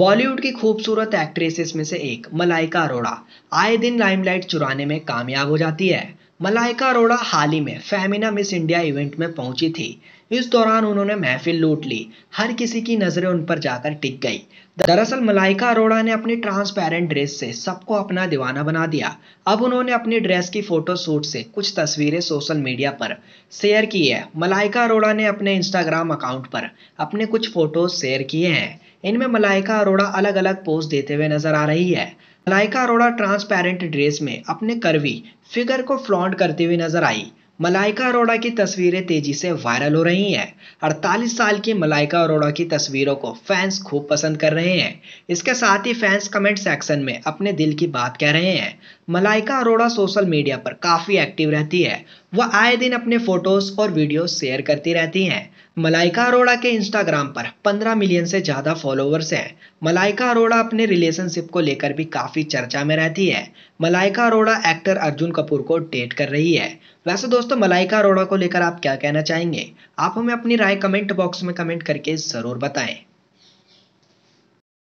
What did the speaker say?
बॉलीवुड की खूबसूरत एक्ट्रेसेस में से एक मलाइका अरोड़ा आए दिन लाइमलाइट चुराने में कामयाब हो जाती है मलाइका अरोड़ा हाल ही में फेमिना मिस इंडिया इवेंट में पहुंची थी इस दौरान उन्होंने महफिल लूट ली हर किसी की नज़रें उन पर जाकर टिक गई दरअसल मलाइका अरोड़ा ने अपनी ट्रांसपेरेंट ड्रेस से सबको अपना दीवाना बना दिया अब उन्होंने अपनी ड्रेस की फोटो शूट से कुछ तस्वीरें सोशल मीडिया पर शेयर की है मलाइका अरोड़ा ने अपने इंस्टाग्राम अकाउंट पर अपने कुछ फोटोज शेयर किए हैं इनमें मलाइका अरोड़ा अलग अलग पोज देते हुए नजर आ रही है मलाइका अरोड़ा ट्रांसपेरेंट ड्रेस में अपने करवी फिगर को फ्लॉन्ट करते हुए नजर आई मलाइका अरोड़ा की तस्वीरें तेजी से वायरल हो रही हैं 48 साल की मलाइका अरोड़ा की तस्वीरों को फैंस खूब पसंद कर रहे हैं इसके साथ ही फैंस कमेंट सेक्शन में अपने दिल की बात कह रहे हैं मलाइका अरोड़ा सोशल मीडिया पर काफ़ी एक्टिव रहती है वह आए दिन अपने फोटोज़ और वीडियोस शेयर करती रहती हैं मलाइका अरोड़ा के इंस्टाग्राम पर 15 मिलियन से ज़्यादा फॉलोवर्स हैं मलाइका अरोड़ा अपने रिलेशनशिप को लेकर भी काफ़ी चर्चा में रहती है मलाइका अरोड़ा एक्टर अर्जुन कपूर को डेट कर रही है वैसे दोस्तों मलाइका अरोड़ा को लेकर आप क्या कहना चाहेंगे आप हमें अपनी राय कमेंट बॉक्स में कमेंट करके ज़रूर बताएं